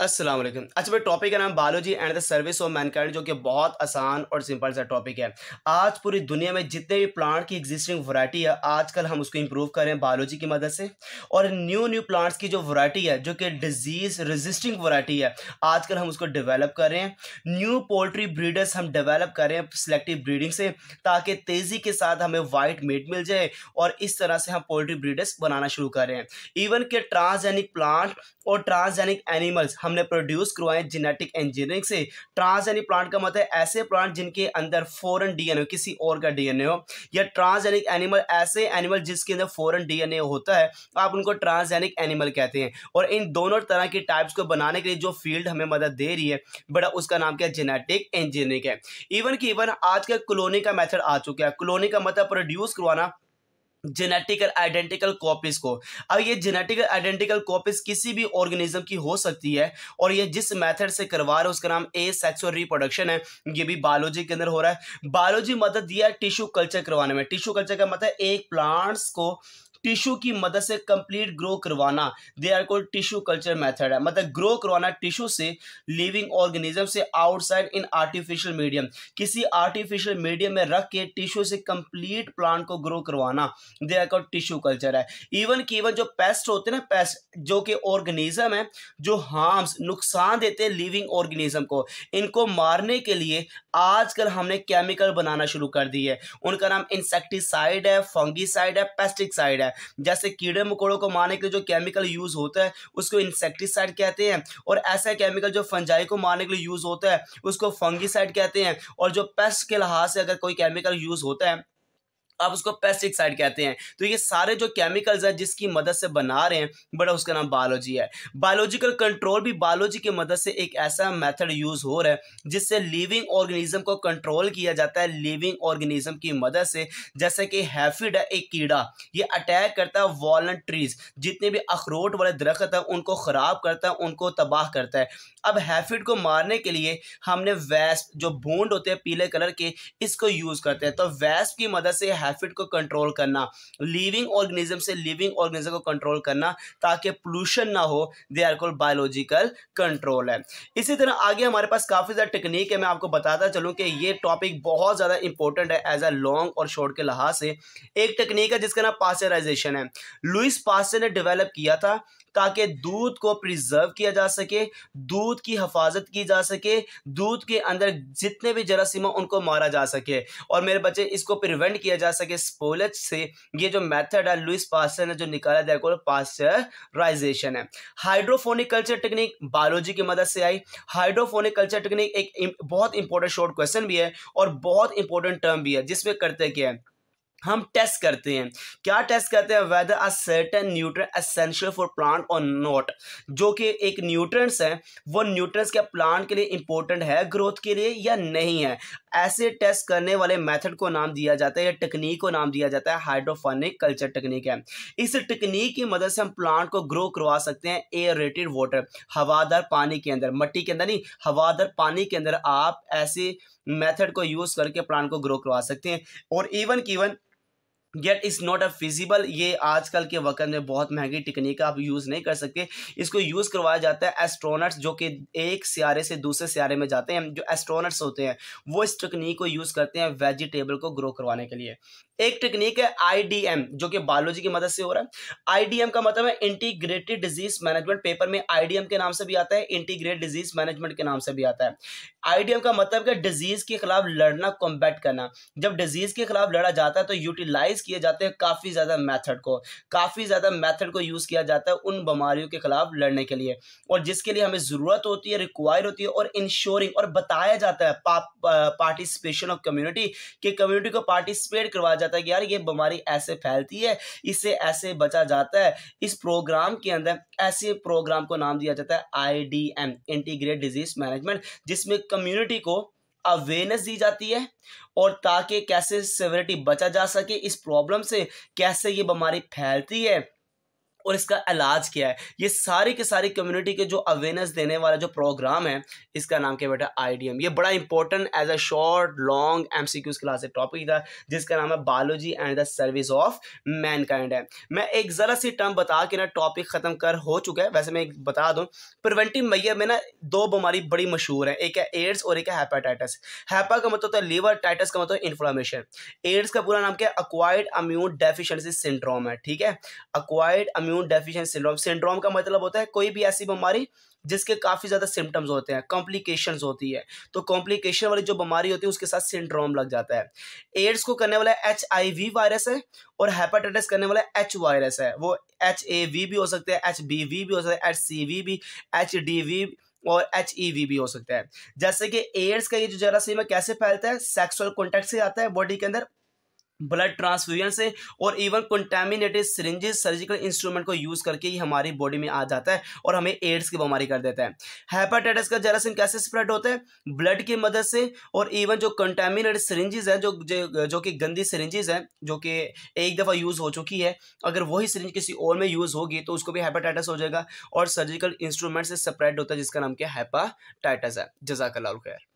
असलम अच्छा भाई टॉपिक का नाम biology and the service of mankind जो कि बहुत आसान और सिंपल सा टॉपिक है आज पूरी दुनिया में जितने भी प्लांट की एग्जिस्टिंग वैरायटी है आजकल हम उसको इम्प्रूव कर रहे हैं बायोलॉजी की मदद से और न्यू न्यू प्लांट्स की जो वैरायटी है जो कि डिजीज रेजिस्टिंग वैरायटी है आजकल हम उसको डिवेलप कर रहे हैं न्यू पोल्ट्री ब्रीडर्स हम डिवेलप कर रहे हैं सिलेक्टिव ब्रीडिंग से ताकि तेज़ी के साथ हमें वाइट मीट मिल जाए और इस तरह से हम पोल्ट्री ब्रीडर्स बनाना शुरू कर रहे हैं इवन के ट्रांसजेनिक प्लांट और ट्रांसजेनिक एनिमल्स हमने प्रोड्यूस करवाए जेनेटिक इंजीनियरिंग से ट्रांस यानी प्लांट का मतलब ऐसे प्लांट जिनके अंदर फॉरन डीएनए किसी और का डीएनए हो या ट्रांस यानी एनिमल ऐसे एनिमल जिसके अंदर फॉरन डीएनए होता है आप उनको ट्रांस यानी एनिमल कहते हैं और इन दोनों तरह के टाइप्स को बनाने के लिए जो फील्ड हमें मदद दे रही है बड़ा उसका नाम क्या जेनेटिक इंजीनियरिंग है इवन की इवन आज का क्लोनिंग का मेथड आ चुका है क्लोनिंग का मतलब प्रोड्यूस करवाना जेनेटिकल आइडेंटिकल कॉपीज को अब ये जेनेटिकल आइडेंटिकल कॉपीज किसी भी ऑर्गेनिज्म की हो सकती है और ये जिस मेथड से करवा रहे उसका नाम ए सेक्सुअल रिप्रोडक्शन है ये भी बायोलॉजी के अंदर हो रहा है बायोलॉजी मदद दिया टिश्यू कल्चर करवाने में टिश्यू कल्चर का मतलब एक प्लांट्स को टिश्यू की मदद से कंप्लीट ग्रो करवाना they are called tissue culture method है मतलब ग्रो करवाना टिश्यू से लिविंग ऑर्गेनिज्म से आउटसाइड इन आर्टिफिशियल मीडियम किसी आर्टिफिशियल मीडियम में रख के टिश्यू से कंप्लीट प्लांट को ग्रो करवाना देर का टिश्यू कल्चर है इवन की इवन जो पेस्ट होते हैं ना पेस्ट जो कि ऑर्गेनिज्म है जो हार्म्स नुकसान देते हैं लिविंग ऑर्गेनिज्म को इनको मारने के लिए आजकल हमने केमिकल बनाना शुरू कर दी है उनका नाम इंसेक्टिसाइड है फंगिसाइड है पेस्टिसाइड है जैसे कीड़े मकोड़ों को मारने के लिए जो केमिकल यूज़ होता है उसको इंसेक्टिसाइड कहते हैं और ऐसा केमिकल जो फंजाई को मारने के लिए यूज़ होता है उसको फंगिसाइड कहते हैं और जो पेस्ट के लिहाज से अगर कोई केमिकल यूज़ होता है आप उसको पेस्टिसाइड कहते हैं तो ये सारे जो केमिकल्स हैं जिसकी मदद से बना रहे हैं बड़ा उसका नाम बायोलॉजी है बायोलॉजिकल कंट्रोल भी बायोलॉजी की मदद से एक ऐसा मेथड यूज़ हो रहा है जिससे लिविंग ऑर्गेनिज्म को कंट्रोल किया जाता है लिविंग ऑर्गेनिज्म की मदद से जैसे कि हैफिड है एक कीड़ा ये अटैक करता है वॉलट ट्रीज जितने भी अखरोट वाले दरख्त हैं उनको ख़राब करता है उनको तबाह करता है अब हैफिड को मारने के लिए हमने वैस्प जो भूड होते हैं पीले कलर के इसको यूज़ करते हैं तो वैस्प की मदद से हैफिट को कंट्रोल करना लिविंग ऑर्गेनिज्म से लिविंग ऑर्गेनिज्म को कंट्रोल करना ताकि पोल्यूशन ना हो they are called biological control है इसी तरह आगे हमारे पास काफ़ी ज़्यादा टेक्निक है मैं आपको बताता चलूँ कि ये टॉपिक बहुत ज़्यादा इंपॉर्टेंट है एज अ लॉन्ग और शॉर्ट के लिहाज से एक टेक्निक है जिसका नाम पास्चराइजेशन है लुइस पास्चर ने डेवलप किया था ताकि दूध को प्रिजर्व किया जा सके दूध की हफाजत की जा सके दूध के अंदर जितने भी जरासीम हो उनको मारा जा सके और मेरे बच्चे इसको प्रिवेंट किया जा सके स्पोलच से ये जो मेथड है लुइस पास्टर ने जो निकाला देखो पास्टराइजेशन है हाइड्रोफोनिक कल्चर टेक्निक बायोलॉजी की मदद से आई हाइड्रोफोनिक कल्चर टेक्निक एक बहुत इंपॉर्टेंट शॉर्ट क्वेश्चन भी है और बहुत इंपॉर्टेंट टर्म भी है जिसमें करते क्या है हम टेस्ट करते हैं क्या टेस्ट करते हैं whether a certain nutrient essential for plant और नॉट जो कि एक न्यूट्रंस है वो न्यूट्रंट्स क्या प्लांट के लिए इंपॉर्टेंट है ग्रोथ के लिए या नहीं है ऐसे टेस्ट करने वाले मेथड को नाम दिया जाता है या टेक्निक को नाम दिया जाता है हाइड्रोफोनिक कल्चर टेक्निक है इस टेक्निक की मदद से हम प्लांट को ग्रो करवा सकते हैं एयर रेटेड वाटर हवादार पानी के अंदर मट्टी के अंदर नहीं हवादार पानी के अंदर आप ऐसे मेथड को यूज़ करके प्लांट को ग्रो करवा सकते हैं और इवन की even get is not a feasible ये आजकल के वक्त में बहुत महंगी टेक्निक आप यूज़ नहीं कर सकते इसको यूज़ करवाया जाता है एस्ट्रोनट्स जो कि एक सियारे से दूसरे सियारे में जाते हैं जो एस्ट्रोनट्स होते हैं वो इस टेक्निक को यूज़ करते हैं वेजिटेबल को ग्रो करवाने के लिए एक टेक्निक है आईडीएम जो कि बायोलॉजी की मदद से हो रहा है आईडीएम का मतलब है इंटीग्रेटेड डिजीज मैनेजमेंट पेपर में आईडीएम के नाम से भी आता है इंटीग्रेट डिजीज मैनेजमेंट के नाम से भी आता है आईडीएम का मतलब है डिजीज के खिलाफ लड़ना कॉम्बैट करना जब डिजीज के खिलाफ लड़ा जाता है तो यूटिलाइज किए जाते हैं काफ़ी ज़्यादा मैथड को काफ़ी ज़्यादा मैथड को यूज़ किया जाता है उन बीमारियों के खिलाफ लड़ने के लिए और जिसके लिए हमें ज़रूरत होती है रिक्वायर होती है और इंश्योरिंग और बताया जाता है पा, पार्टिसिपेशन ऑफ कम्युनिटी कि कम्युनिटी को पार्टिसिपेट करवाया जाता है कि यार ये बीमारी ऐसे फैलती है इससे ऐसे बचा जाता है इस प्रोग्राम के अंदर ऐसे प्रोग्राम को नाम दिया जाता है I D M integrate disease management जिसमें कम्युनिटी को अवेयरनेस दी जाती है और ताकि कैसे सेवरिटी बचा जा सके इस प्रॉब्लम से कैसे ये बीमारी फैलती है और इसका इलाज क्या है ये सारे के सारे कम्युनिटी के जो अवेयरनेस देने वाला जो प्रोग्राम है इसका नाम क्या बेटा आईडीएम ये बड़ा important as a short long MCQs class topic था जिसका नाम है biology and the service of mankind है मैं एक ज़रा सी टर्म बता के ना टॉपिक ख़त्म कर हो चुका है वैसे मैं एक बता दूँ प्रिवेंटिव मैयर में ना दो बीमारी बड़ी मशहूर है एक है एड्स और एक है हैपा का मतलब लीवर तो टाइटस का मतलब इन्फ्लामेशन तो एड्स का पूरा नाम क्या है अक्वायर्ड अम्यून डेफिशिएंसी सिंड्रोम है ठीक है acquired immune immune deficient syndrome syndrome का मतलब होता है कोई भी ऐसी बीमारी जिसके काफ़ी ज़्यादा सिम्टम्स होते हैं कॉम्प्लिकेशंस होती है तो कॉम्प्लिकेशन वाली जो बीमारी होती है उसके साथ सिंड्रोम लग जाता है एड्स को करने वाला एच आई वी वायरस है और हेपेटाइटिस करने वाला एच वायरस है वो एच ए वी भी हो सकते हैं एच बी वी भी हो सकता है एच सी वी भी एच डी वी और एच ई वी भी हो सकता है जैसे कि एड्स का ये जो जरासीम है कैसे फैलता है सेक्सुअल कॉन्टैक्ट से आता है बॉडी के अंदर ब्लड ट्रांसफ्यूजन से और even contaminated syringes surgical instrument को यूज़ करके ही हमारी बॉडी में आ जाता है और हमें एड्स की बीमारी कर देता है हेपेटाइटिस का जरासीम कैसे स्प्रेड होता है ब्लड की मदद से और इवन जो कंटेमिनेटेड सिरिंजेस हैं जो जो, जो कि गंदी सिरिंजेस हैं जो कि एक दफ़ा यूज़ हो चुकी है अगर वही सिरिंज किसी और में यूज़ होगी तो उसको भी हेपाटाइटिस हो जाएगा और सर्जिकल इंस्ट्रूमेंट से स्प्रेड होता है जिसका नाम क्या हेपाटाइटिस है लाल खैर